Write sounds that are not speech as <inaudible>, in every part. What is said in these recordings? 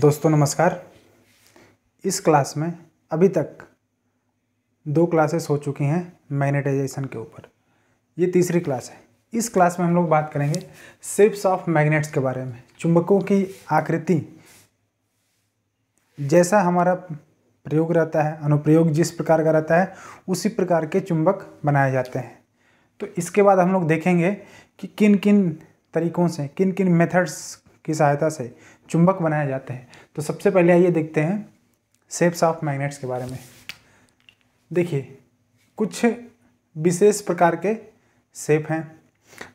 दोस्तों नमस्कार इस क्लास में अभी तक दो क्लासेस हो चुकी हैं मैग्नेटाइजेशन के ऊपर ये तीसरी क्लास है इस क्लास में हम लोग बात करेंगे सेप्स ऑफ मैग्नेट्स के बारे में चुंबकों की आकृति जैसा हमारा प्रयोग रहता है अनुप्रयोग जिस प्रकार का रहता है उसी प्रकार के चुंबक बनाए जाते हैं तो इसके बाद हम लोग देखेंगे कि किन किन तरीक़ों से किन किन मेथड्स की सहायता से चुंबक बनाए जाते हैं तो सबसे पहले आइए देखते हैं सेप्स ऑफ मैग्नेट्स के बारे में देखिए कुछ विशेष प्रकार के सेप हैं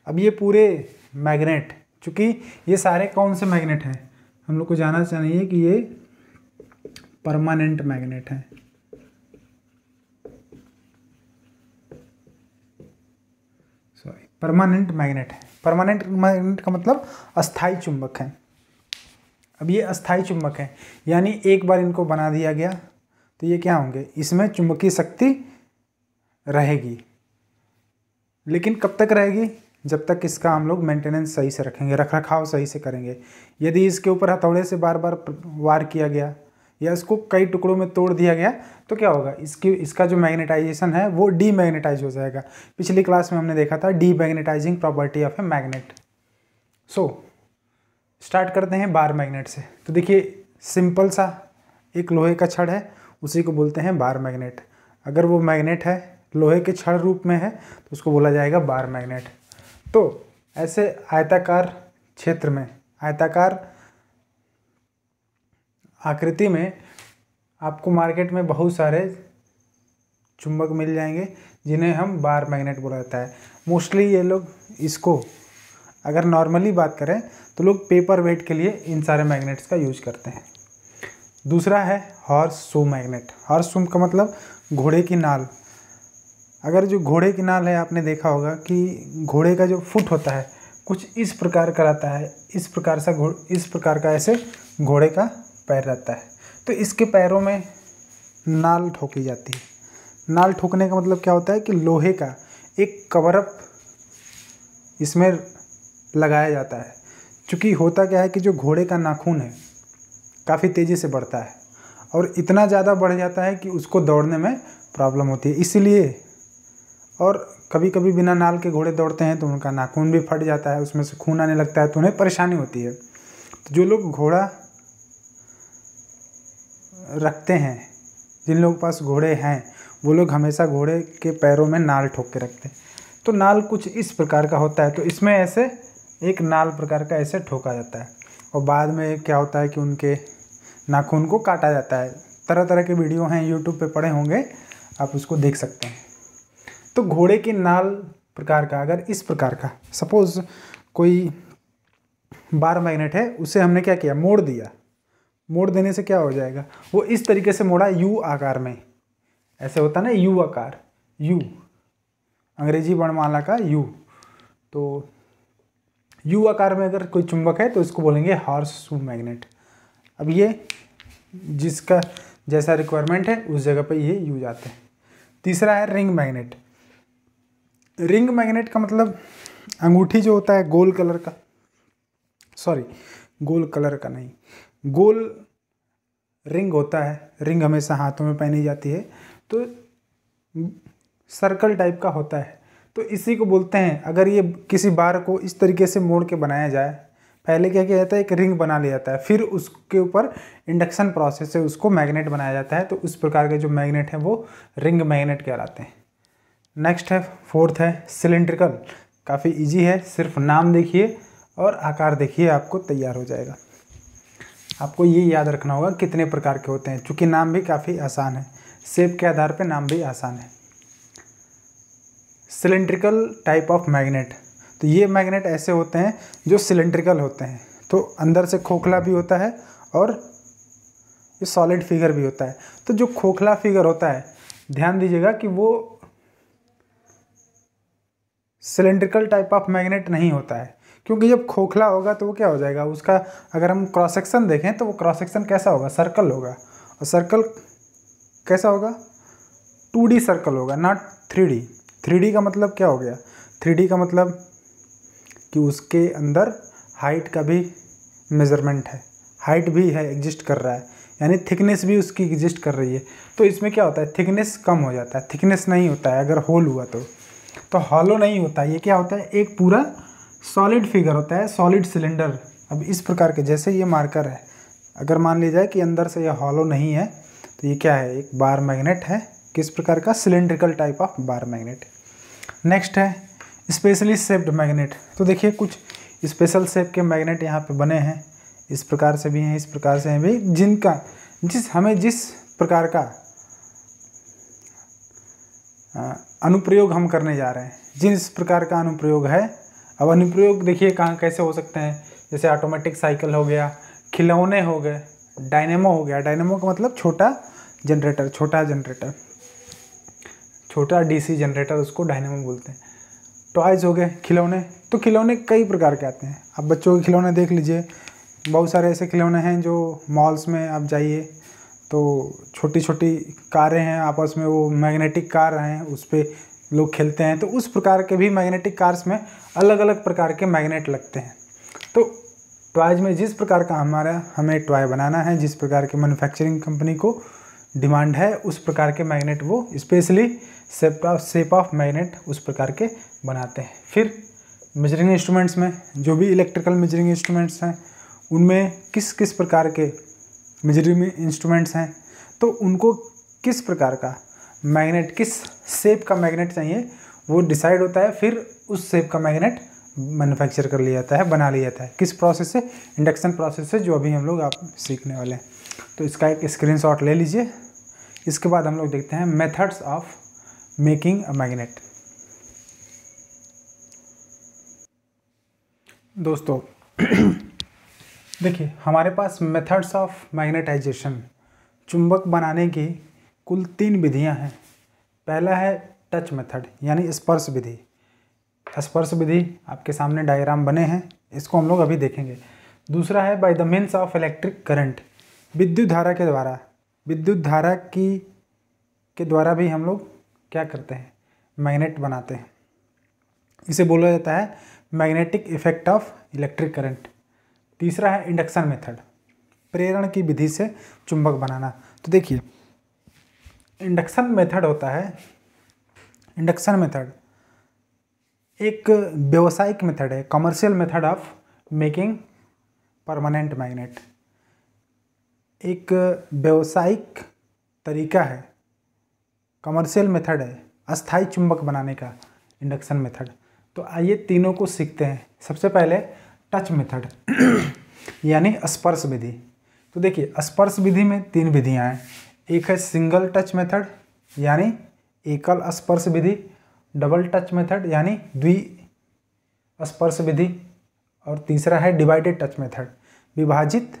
अब ये पूरे मैग्नेट चूँकि ये सारे कौन से मैग्नेट हैं हम लोग को जाना चाहिए कि ये परमानेंट मैग्नेट हैं सॉरी परमानेंट मैग्नेट है परमानेंट मैग्नेट का मतलब अस्थाई चुंबक है अब ये अस्थाई चुंबक है यानी एक बार इनको बना दिया गया तो ये क्या होंगे इसमें चुंबकीय शक्ति रहेगी लेकिन कब तक रहेगी जब तक इसका हम लोग मेंटेनेंस सही से रखेंगे रख रखाव सही से करेंगे यदि इसके ऊपर हथौड़े से बार बार वार किया गया या इसको कई टुकड़ों में तोड़ दिया गया तो क्या होगा इसकी इसका जो मैग्नेटाइजेशन है वो डीमैग्नेटाइज हो जाएगा पिछली क्लास में हमने देखा था demagnetizing property of a magnet so start करते हैं बार मैग्नेट से तो देखिए सिंपल सा एक लोहे का छड़ है उसी को बोलते हैं बार मैग्नेट अगर वो मैग्नेट है लोहे के छड़ रूप में है तो उसको बोला जाएगा बार मैग्नेट तो ऐसे आयताकार क्षेत्र में आयताकार आकृति में आपको मार्केट में बहुत सारे चुंबक मिल जाएंगे जिन्हें हम बार मैग्नेट बोला जाता है मोस्टली ये लोग इसको अगर नॉर्मली बात करें तो लोग पेपर वेट के लिए इन सारे मैग्नेट्स का यूज करते हैं दूसरा है horseshoe magnet horseshoe का मतलब घोड़े की नाल अगर जो घोड़े की नाल है आपने देखा होगा कि घोड़े का जो फुट होता है कुछ इस प्रकार का रहता है इस प्रकार सा घोड़ इस प्रकार का ऐसे घोड़े का पैर रहता है तो इसके पैरों में नाल ठोकी जाती है नाल ठोकने का मतलब क्या होता है कि लोहे का एक कवरअप इसमें लगाया जाता है चूँकि होता क्या है कि जो घोड़े का नाखून है काफ़ी तेज़ी से बढ़ता है और इतना ज़्यादा बढ़ जाता है कि उसको दौड़ने में प्रॉब्लम होती है इसलिए और कभी कभी बिना नाल के घोड़े दौड़ते हैं तो उनका नाखून भी फट जाता है उसमें से खून आने लगता है तो उन्हें परेशानी होती है तो जो लोग घोड़ा रखते हैं जिन लोगों के पास घोड़े हैं वो लोग हमेशा घोड़े के पैरों में नाल ठोक के रखते हैं तो नाल कुछ इस प्रकार का होता है तो इसमें ऐसे एक नाल प्रकार का ऐसे ठोका जाता है और बाद में क्या होता है कि उनके नाखून को काटा जाता है तरह तरह के वीडियो हैं यूट्यूब पे पड़े होंगे आप उसको देख सकते हैं तो घोड़े के नाल प्रकार का अगर इस प्रकार का सपोज़ कोई बार मैग्नेट है उसे हमने क्या किया मोड़ दिया मोड़ देने से क्या हो जाएगा वो इस तरीके से मोड़ा यू आकार में ऐसे होता ना यू आकार यू अंग्रेजी वर्णमाला का यू तो यू आकार में अगर कोई चुंबक है तो इसको बोलेंगे हॉर्स शू मैग्नेट अब ये जिसका जैसा रिक्वायरमेंट है उस जगह पे ये यूज आते हैं तीसरा है रिंग मैग्नेट रिंग मैग्नेट का मतलब अंगूठी जो होता है गोल कलर का सॉरी गोल कलर का नहीं गोल रिंग होता है रिंग हमेशा हाथों में पहनी जाती है तो सर्कल टाइप का होता है तो इसी को बोलते हैं अगर ये किसी बार को इस तरीके से मोड़ के बनाया जाए पहले क्या किया जाता है एक रिंग बना लिया जाता है फिर उसके ऊपर इंडक्शन प्रोसेस से उसको मैग्नेट बनाया जाता है तो उस प्रकार के जो मैग्नेट हैं वो रिंग मैग्नेट कहलाते हैं नेक्स्ट है फोर्थ है सिलेंड्रिकल काफ़ी इजी है सिर्फ नाम देखिए और आकार देखिए आपको तैयार हो जाएगा आपको ये याद रखना होगा कितने प्रकार के होते हैं चूँकि नाम भी काफ़ी आसान है सेप के आधार पर नाम भी आसान है सिलेंड्रिकल टाइप ऑफ मैग्नेट तो ये मैग्नेट ऐसे होते हैं जो सिलेंड्रिकल होते हैं तो अंदर से खोखला भी होता है और ये सॉलिड फिगर भी होता है तो जो खोखला फिगर होता है ध्यान दीजिएगा कि वो सिलेंड्रिकल टाइप ऑफ मैग्नेट नहीं होता है क्योंकि जब खोखला होगा तो वो क्या हो जाएगा उसका अगर हम क्रॉस सेक्शन देखें तो वो क्रॉस सेक्शन कैसा होगा सर्कल होगा और सर्कल कैसा होगा टू सर्कल होगा नॉट थ्री थ्री का मतलब क्या हो गया थ्री का मतलब कि उसके अंदर हाइट का भी मेज़रमेंट है हाइट भी है एग्जिस्ट कर रहा है यानी थिकनेस भी उसकी एग्जिस्ट कर रही है तो इसमें क्या होता है थिकनेस कम हो जाता है थिकनेस नहीं होता है अगर होल हुआ तो तो हॉलो नहीं होता ये क्या होता है एक पूरा सॉलिड फिगर होता है सॉलिड सिलेंडर अब इस प्रकार के जैसे ये मार्कर है अगर मान लिया जाए कि अंदर से यह हॉलो नहीं है तो ये क्या है एक बार मैगनेट है किस प्रकार का cylindrical type of bar magnet next है स्पेशली सेप्ड मैग्नेट तो देखिए कुछ स्पेशल सेप के मैग्नेट यहाँ पे बने हैं इस प्रकार से भी हैं इस प्रकार से हैं भी जिनका जिस हमें जिस प्रकार का अनुप्रयोग हम करने जा रहे हैं जिस प्रकार का अनुप्रयोग है अब अनुप्रयोग देखिए कहाँ कैसे हो सकते हैं जैसे ऑटोमेटिक साइकिल हो गया खिलौने हो गए डायनेमो हो गया डायनेमो का मतलब छोटा जनरेटर छोटा जनरेटर छोटा डीसी जनरेटर उसको डायनेमो बोलते हैं टॉयज़ हो गए खिलौने तो खिलौने कई प्रकार के आते हैं आप बच्चों के खिलौने देख लीजिए बहुत सारे ऐसे खिलौने हैं जो मॉल्स में आप जाइए तो छोटी छोटी कारें हैं आपस में वो मैग्नेटिक कार हैं उस पर लोग खेलते हैं तो उस प्रकार के भी मैग्नेटिक कार्स में अलग अलग प्रकार के मैग्नेट लगते हैं तो टॉयज में जिस प्रकार का हमारा हमें टॉय बनाना है जिस प्रकार के मैन्युफैक्चरिंग कंपनी को डिमांड है उस प्रकार के मैग्नेट वो specially shape of shape of magnet उस प्रकार के बनाते हैं फिर मेजरिंग इंस्ट्रूमेंट्स में जो भी इलेक्ट्रिकल मेजरिंग इंस्ट्रूमेंट्स हैं उनमें किस किस प्रकार के मेजरिंग इंस्ट्रूमेंट्स हैं तो उनको किस प्रकार का मैग्नेट किस शेप का मैग्नेट चाहिए वो डिसाइड होता है फिर उस शेप का मैग्नेट मैन्युफैक्चर कर लिया जाता है बना लिया जाता है किस प्रोसेस से इंडक्शन प्रोसेस से जो अभी हम लोग आप सीखने वाले हैं तो इसका एक स्क्रीनशॉट ले लीजिए इसके बाद हम लोग देखते हैं methods of making a magnet दोस्तों <clears throat> देखिए हमारे पास मेथड्स ऑफ मैग्नेटाइजेशन चुंबक बनाने की कुल तीन विधियां हैं पहला है टच मेथड यानी स्पर्श विधि स्पर्श विधि आपके सामने डायग्राम बने हैं इसको हम लोग अभी देखेंगे दूसरा है by the means of electric current विद्युत धारा के द्वारा विद्युत धारा की के द्वारा भी हम लोग क्या करते हैं मैग्नेट बनाते हैं इसे बोला जाता है magnetic effect of electric current तीसरा है इंडक्शन मेथड प्रेरण की विधि से चुंबक बनाना तो देखिए इंडक्शन मेथड होता है इंडक्शन मेथड एक व्यवसायिक मेथड है commercial method of making permanent magnet एक व्यवसायिक तरीका है कमर्शियल मेथड है अस्थाई चुंबक बनाने का इंडक्शन मेथड तो आइए तीनों को सीखते हैं सबसे पहले टच मेथड <clears throat> यानी स्पर्श विधि तो देखिए स्पर्श विधि में तीन विधियाँ हैं एक है सिंगल टच मेथड यानी एकल स्पर्श विधि डबल टच मेथड यानी द्वि स्पर्श विधि और तीसरा है डिवाइडेड टच मेथड विभाजित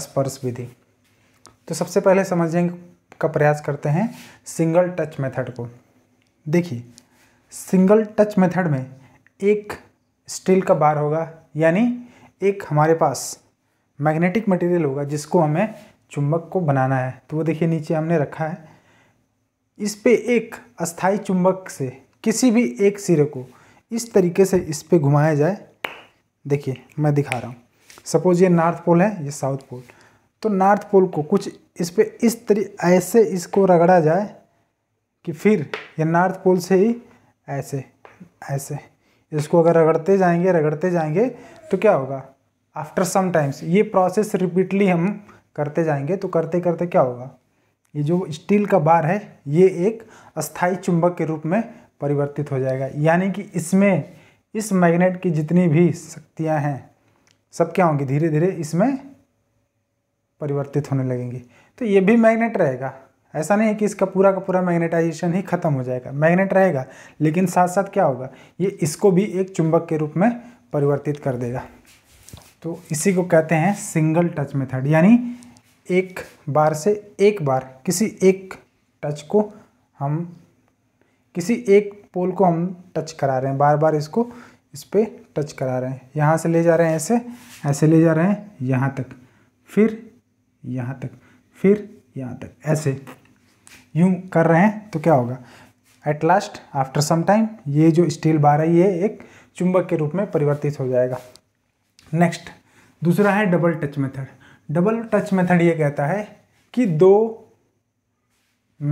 स्पर्श विधि तो सबसे पहले समझ लेंगे का प्रयास करते हैं सिंगल टच मेथड को देखिए सिंगल टच मेथड में एक स्टील का बार होगा यानी एक हमारे पास मैग्नेटिक मटेरियल होगा जिसको हमें चुंबक को बनाना है तो वो देखिए नीचे हमने रखा है इस पे एक अस्थाई चुंबक से किसी भी एक सिरे को इस तरीके से इस पे घुमाया जाए देखिए मैं दिखा रहा हूँ सपोज ये नॉर्थ पोल है ये साउथ पोल तो नॉर्थ पोल को कुछ इस पर इस तरी ऐसे इसको रगड़ा जाए कि फिर ये नॉर्थ पोल से ही ऐसे ऐसे इसको अगर रगड़ते जाएंगे रगड़ते जाएंगे तो क्या होगा आफ्टर सम टाइम्स ये प्रोसेस रिपीटली हम करते जाएंगे तो करते करते क्या होगा ये जो स्टील का बार है ये एक अस्थाई चुंबक के रूप में परिवर्तित हो जाएगा यानी कि इसमें इस मैग्नेट की जितनी भी शक्तियाँ हैं सब क्या होंगी धीरे धीरे इसमें परिवर्तित होने लगेंगे तो ये भी मैग्नेट रहेगा ऐसा नहीं है कि इसका पूरा का पूरा मैग्नेटाइजेशन ही खत्म हो जाएगा मैग्नेट रहेगा लेकिन साथ साथ क्या होगा ये इसको भी एक चुंबक के रूप में परिवर्तित कर देगा तो इसी को कहते हैं सिंगल टच मेथड यानी एक बार से एक बार किसी एक टच को हम किसी एक पोल को हम टच करा रहे हैं बार बार इसको इस पर टच करा रहे हैं यहाँ से ले जा रहे हैं ऐसे ऐसे ले जा रहे हैं यहाँ तक फिर यहाँ तक फिर यहाँ तक ऐसे यूँ कर रहे हैं तो क्या होगा at last after some time ये जो स्टील बार है ये एक चुंबक के रूप में परिवर्तित हो जाएगा नेक्स्ट दूसरा है double touch method double touch method ये कहता है कि दो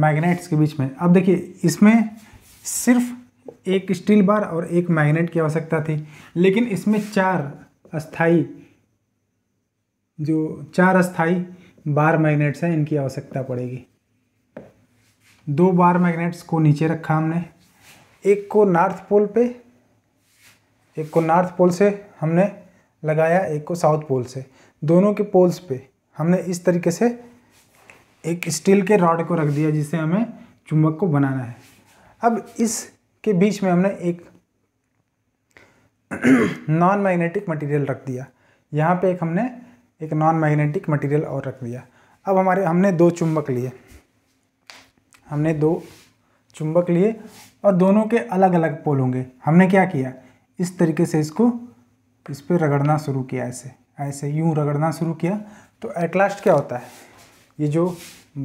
मैग्नेट्स के बीच में अब देखिए इसमें सिर्फ एक स्टील बार और एक मैग्नेट की आवश्यकता थी लेकिन इसमें चार अस्थाई जो चार अस्थाई बार मैग्नेट्स हैं इनकी आवश्यकता पड़ेगी दो बार मैग्नेट्स को नीचे रखा हमने एक को नॉर्थ पोल पे एक को नॉर्थ पोल से हमने लगाया एक को साउथ पोल से दोनों के पोल्स पे हमने इस तरीके से एक स्टील के रॉड को रख दिया जिससे हमें चुंबक को बनाना है अब इसके बीच में हमने एक नॉन मैग्नेटिक मटेरियल रख दिया यहाँ पे एक हमने एक नॉन मैग्नेटिक मटेरियल और रख दिया अब हमारे हमने दो चुंबक लिए हमने दो चुंबक लिए और दोनों के अलग अलग पोल होंगे हमने क्या किया इस तरीके से इसको इस पर रगड़ना शुरू किया ऐसे ऐसे यूँ रगड़ना शुरू किया तो एट लास्ट क्या होता है ये जो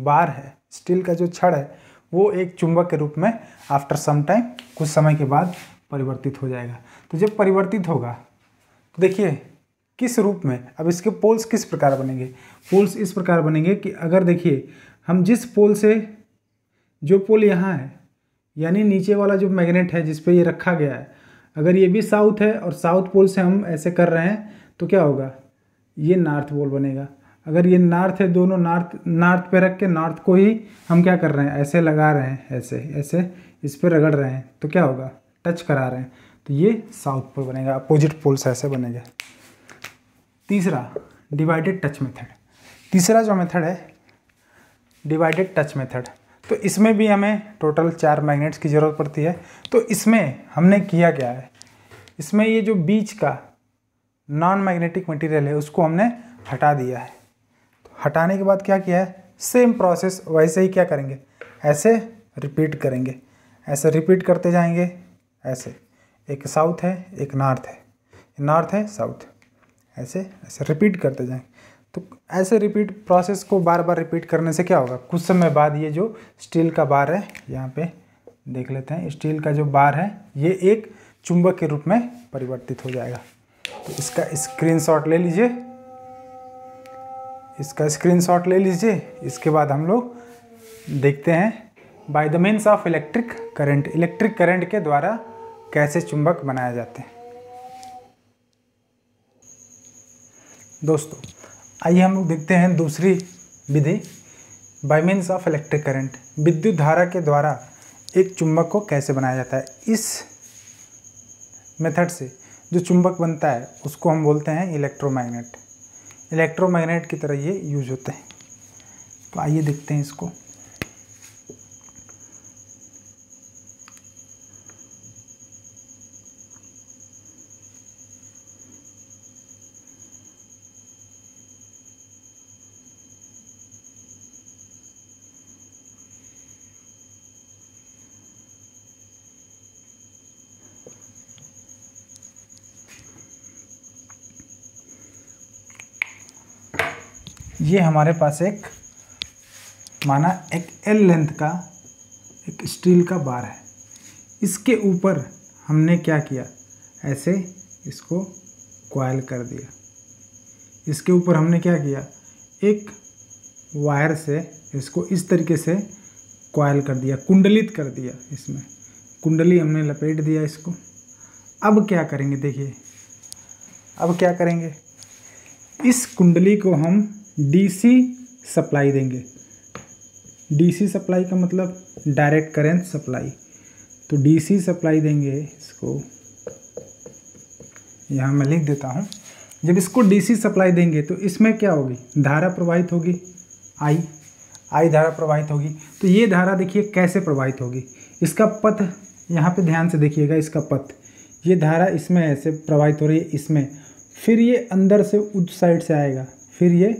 बार है स्टील का जो छड़ है वो एक चुंबक के रूप में आफ्टर सम टाइम कुछ समय के बाद परिवर्तित हो जाएगा तो जब परिवर्तित होगा तो देखिए किस रूप में अब इसके पोल्स किस प्रकार बनेंगे पोल्स इस प्रकार बनेंगे कि अगर देखिए हम जिस पोल से जो पोल यहाँ है यानी नीचे वाला जो मैग्नेट है जिस पे ये रखा गया है अगर ये भी साउथ है और साउथ पोल से हम ऐसे कर रहे हैं तो क्या होगा ये नॉर्थ पोल बनेगा अगर ये नॉर्थ है दोनों नॉर्थ नॉर्थ पे रख के नॉर्थ को ही हम क्या कर रहे हैं ऐसे लगा रहे हैं ऐसे ऐसे इस पर रगड़ रहे हैं तो क्या होगा टच करा रहे हैं तो ये साउथ पोल बनेगा अपोजिट पोल्स ऐसे बनेगा तीसरा डिवाइडेड टच मेथड तीसरा जो मेथड है डिवाइडेड टच मेथड तो इसमें भी हमें टोटल चार मैग्नेट्स की ज़रूरत पड़ती है तो इसमें हमने किया क्या है इसमें ये जो बीच का नॉन मैग्नेटिक मटेरियल है उसको हमने हटा दिया है तो हटाने के बाद क्या किया है सेम प्रोसेस वैसे ही क्या करेंगे ऐसे रिपीट करेंगे ऐसे रिपीट करते जाएंगे ऐसे एक साउथ है एक नॉर्थ है नॉर्थ है साउथ ऐसे ऐसे रिपीट करते जाएं तो ऐसे रिपीट प्रोसेस को बार बार रिपीट करने से क्या होगा कुछ समय बाद ये जो स्टील का बार है यहाँ पे देख लेते हैं स्टील का जो बार है ये एक चुंबक के रूप में परिवर्तित हो जाएगा तो इसका स्क्रीनशॉट ले लीजिए इसका स्क्रीनशॉट ले लीजिए इसके बाद हम लोग देखते हैं by the means of electric current electric current के द्वारा कैसे चुंबक बनाए जाते हैं दोस्तों आइए हम लोग देखते हैं दूसरी विधि by means of electric current विद्युत धारा के द्वारा एक चुंबक को कैसे बनाया जाता है इस मेथड से जो चुंबक बनता है उसको हम बोलते हैं इलेक्ट्रोमैग्नेट इलेक्ट्रोमैग्नेट की तरह ये यूज होते हैं तो आइए देखते हैं इसको ये हमारे पास एक माना एक एल लेंथ का एक स्टील का बार है इसके ऊपर हमने क्या किया ऐसे इसको क्वाइल कर दिया इसके ऊपर हमने क्या किया एक वायर से इसको इस तरीके से क्वाइल कर दिया कुंडलित कर दिया इसमें कुंडली हमने लपेट दिया इसको अब क्या करेंगे देखिए अब क्या करेंगे इस कुंडली को हम डीसी सप्लाई देंगे डीसी सप्लाई का मतलब डायरेक्ट करेंट सप्लाई तो डीसी सप्लाई देंगे इसको यहाँ मैं लिख देता हूँ जब इसको डीसी सप्लाई देंगे तो इसमें क्या होगी धारा प्रवाहित होगी आई आई धारा प्रवाहित होगी तो ये धारा देखिए कैसे प्रवाहित होगी इसका पथ यहाँ पे ध्यान से देखिएगा इसका पथ ये धारा इसमें ऐसे प्रवाहित हो रही है इसमें फिर ये अंदर से उस साइड से आएगा फिर ये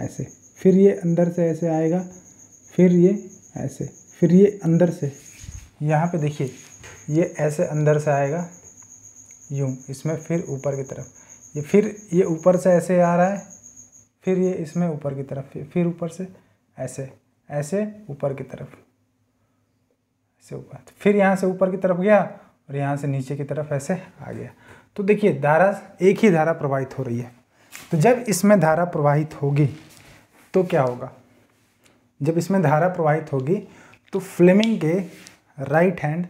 ऐसे फिर ये अंदर से ऐसे आएगा फिर ये ऐसे फिर ये अंदर से यहाँ पे देखिए ये ऐसे अंदर से आएगा यूँ इसमें फिर ऊपर की तरफ ये फिर ये ऊपर से ऐसे आ रहा है फिर ये इसमें ऊपर की तरफ फिर ऊपर से ऐसे ऐसे ऊपर की तरफ ऐसे ऊपर फिर यहाँ से ऊपर की तरफ गया और यहाँ से नीचे की तरफ ऐसे आ गया तो देखिए धारा एक ही धारा प्रवाहित हो रही है तो जब इसमें धारा प्रवाहित होगी तो क्या होगा जब इसमें धारा प्रवाहित होगी तो फ्लेमिंग के राइट हैंड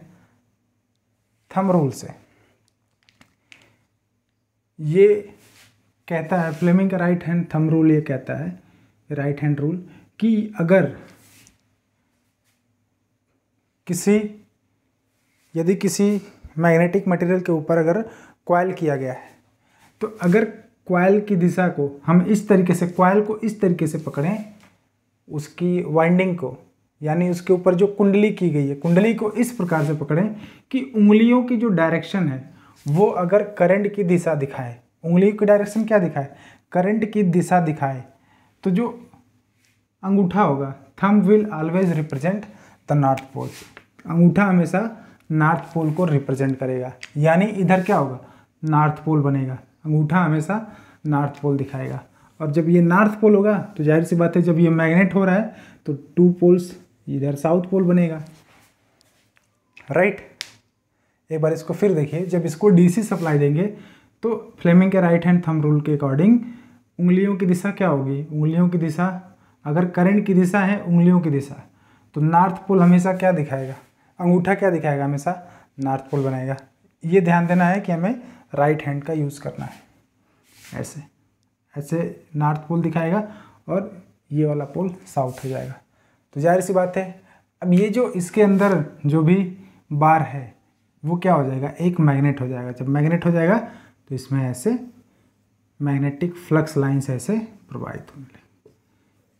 थम रूल से ये कहता है फ्लेमिंग का राइट हैंड थम रूल ये कहता है राइट हैंड रूल कि अगर किसी यदि किसी मैग्नेटिक मटेरियल के ऊपर अगर क्वाइल किया गया है तो अगर क्वाइल की दिशा को हम इस तरीके से क्वाइल को इस तरीके से पकड़ें उसकी वाइंडिंग को यानी उसके ऊपर जो कुंडली की गई है कुंडली को इस प्रकार से पकड़ें कि उंगलियों की जो डायरेक्शन है वो अगर करंट की दिशा दिखाए उंगलियों की डायरेक्शन क्या दिखाए करंट की दिशा दिखाए तो जो अंगूठा होगा thumb will always represent the north pole अंगूठा हमेशा नॉर्थ पोल को रिप्रेजेंट करेगा यानी इधर क्या होगा नॉर्थ पोल बनेगा अंगूठा हमेशा नॉर्थ पोल दिखाएगा और जब ये नॉर्थ पोल होगा तो जाहिर सी बात है जब ये मैग्नेट हो रहा है तो टू पोल्स इधर साउथ पोल बनेगा राइट एक बार इसको फिर देखिए जब इसको डीसी सप्लाई देंगे तो फ्लेमिंग के राइट हैंड थंब रूल के अकॉर्डिंग उंगलियों की दिशा क्या होगी उंगलियों की दिशा अगर करंट की दिशा है उंगलियों की दिशा तो नॉर्थ पोल हमेशा क्या दिखाएगा अंगूठा क्या दिखाएगा हमेशा नॉर्थ पोल बनाएगा ये ध्यान देना है कि हमें राइट हैंड का यूज़ करना है ऐसे ऐसे नॉर्थ पोल दिखाएगा और ये वाला पोल साउथ हो जाएगा तो जाहिर सी बात है अब ये जो इसके अंदर जो भी बार है वो क्या हो जाएगा एक मैग्नेट हो जाएगा जब मैग्नेट हो जाएगा तो इसमें ऐसे मैग्नेटिक फ्लक्स लाइंस ऐसे प्रवाहित होने लगे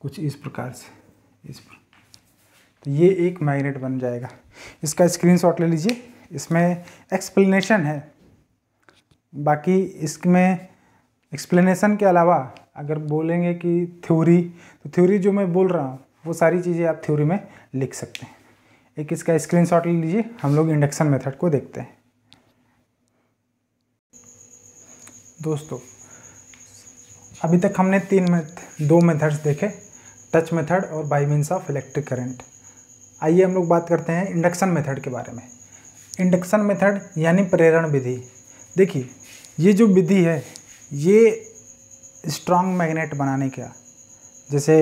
कुछ इस प्रकार से इस प्र... तो ये एक मैग्नेट बन जाएगा इसका स्क्रीनशॉट ले लीजिए इसमें एक्सप्लेनेशन है बाकी इसमें एक्सप्लेनेशन के अलावा अगर बोलेंगे कि थ्योरी तो थ्योरी जो मैं बोल रहा हूँ वो सारी चीज़ें आप थ्योरी में लिख सकते हैं एक इसका स्क्रीनशॉट ले लीजिए हम लोग इंडक्शन मेथड को देखते हैं दोस्तों अभी तक हमने तीन मेथ दो मेथड्स देखे टच मेथड और by means of electric current आइए हम लोग बात करते हैं इंडक्शन मेथड के बारे में इंडक्शन मेथड यानी प्रेरण विधि देखिए ये जो विधि है ये स्ट्रांग मैग्नेट बनाने का जैसे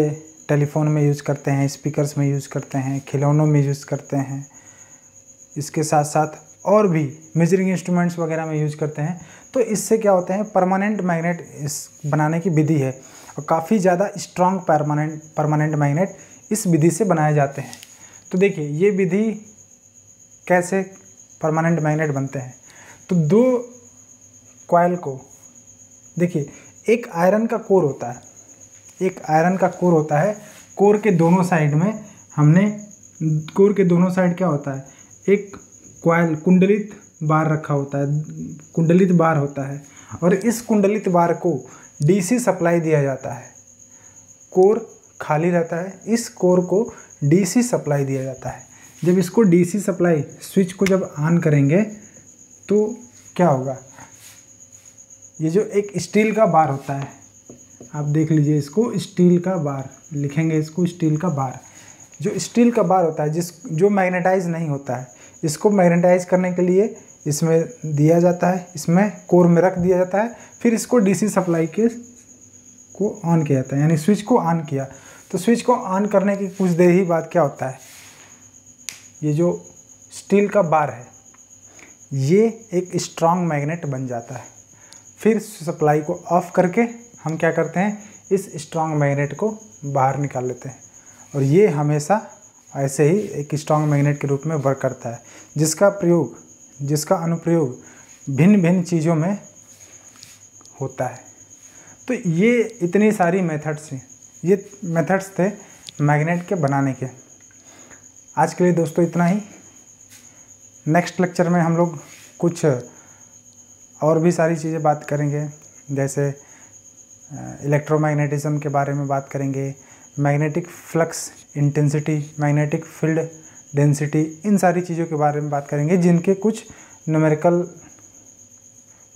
टेलीफोन में यूज़ करते हैं स्पीकर्स में यूज़ करते हैं खिलौनों में यूज़ करते हैं इसके साथ साथ और भी मेजरिंग इंस्ट्रूमेंट्स वगैरह में यूज़ करते हैं तो इससे क्या होते हैं परमानेंट मैग्नेट इस बनाने की विधि है और काफ़ी ज़्यादा स्ट्रॉन्ग परमानेंट परमानेंट मैग्नेट इस विधि से बनाए जाते हैं तो देखिए ये विधि कैसे परमानेंट मैग्नेट बनते हैं तो दो कॉयल को देखिए एक आयरन का कोर होता है एक आयरन का कोर होता है कोर के दोनों साइड में हमने कोर के दोनों साइड क्या होता है एक कॉयल कुंडलित बार रखा होता है कुंडलित बार होता है और इस कुंडलित बार को डीसी सप्लाई दिया जाता है कोर खाली रहता है इस कोर को डीसी सप्लाई दिया जाता है जब इसको डीसी सप्लाई स्विच को जब ऑन करेंगे तो क्या होगा ये जो एक स्टील का बार होता है आप देख लीजिए इसको स्टील का बार लिखेंगे इसको स्टील का बार जो स्टील का बार होता है जिस जो मैग्नेटाइज नहीं होता है इसको मैग्नेटाइज करने के लिए इसमें दिया जाता है इसमें कोर में रख दिया जाता है फिर इसको डीसी सप्लाई के को ऑन किया जाता है यानी स्विच को ऑन किया तो स्विच को ऑन करने की कुछ देर ही बाद क्या होता है ये जो स्टील का बार है ये एक स्ट्रांग मैग्नेट बन जाता है फिर सप्लाई को ऑफ करके हम क्या करते हैं इस स्ट्रांग मैग्नेट को बाहर निकाल लेते हैं और ये हमेशा ऐसे ही एक स्ट्रांग मैग्नेट के रूप में वर्क करता है जिसका प्रयोग जिसका अनुप्रयोग भिन्न भिन्न चीज़ों में होता है तो ये इतनी सारी मेथड्स हैं ये मेथड्स थे मैग्नेट के बनाने के आज के लिए दोस्तों इतना ही नेक्स्ट लेक्चर में हम लोग कुछ और भी सारी चीज़ें बात करेंगे जैसे इलेक्ट्रोमैग्नेटिज्म के बारे में बात करेंगे magnetic flux intensity magnetic field density इन सारी चीज़ों के बारे में बात करेंगे जिनके कुछ न्यूमेरिकल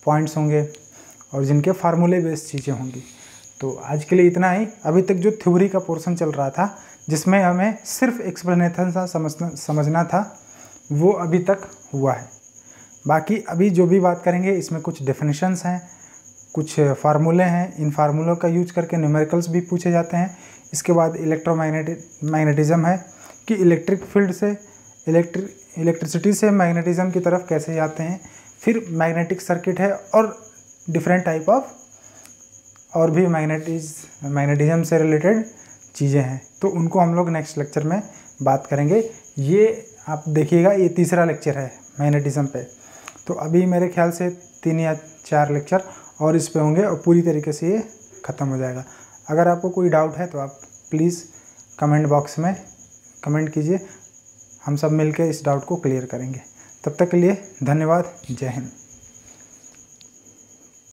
पॉइंट्स होंगे और जिनके फार्मूले बेस्ड चीज़ें होंगी तो आज के लिए इतना ही अभी तक जो थ्योरी का पोर्सन चल रहा था जिसमें हमें सिर्फ एक्सप्लेनेशन सा समझना समझना था वो अभी तक हुआ है बाकी अभी जो भी बात करेंगे इसमें कुछ डेफिनेशंस हैं कुछ फार्मूले हैं इन फार्मूलों का यूज करके न्यूमेरिकल्स भी पूछे जाते हैं इसके बाद इलेक्ट्रोमैग्नेटिक मैग्नेटिज़म है कि इलेक्ट्रिक फील्ड से इलेक्ट्रिक इलेक्ट्रिसिटी से मैग्नेटिज़म की तरफ कैसे जाते हैं फिर मैग्नेटिक सर्किट है और डिफरेंट टाइप ऑफ और भी मैग्नेटिज मैग्नेटिज़म से रिलेटेड चीज़ें हैं तो उनको हम लोग नेक्स्ट लेक्चर में बात करेंगे ये आप देखिएगा ये तीसरा लेक्चर है मैग्नेटिज़म पे तो अभी मेरे ख्याल से तीन या चार लेक्चर और इस पर होंगे और पूरी तरीके से ये ख़त्म हो जाएगा अगर आपको कोई डाउट है तो आप प्लीज़ कमेंट बॉक्स में कमेंट कीजिए हम सब मिलकर इस डाउट को क्लियर करेंगे तब तक के लिए धन्यवाद जय हिंद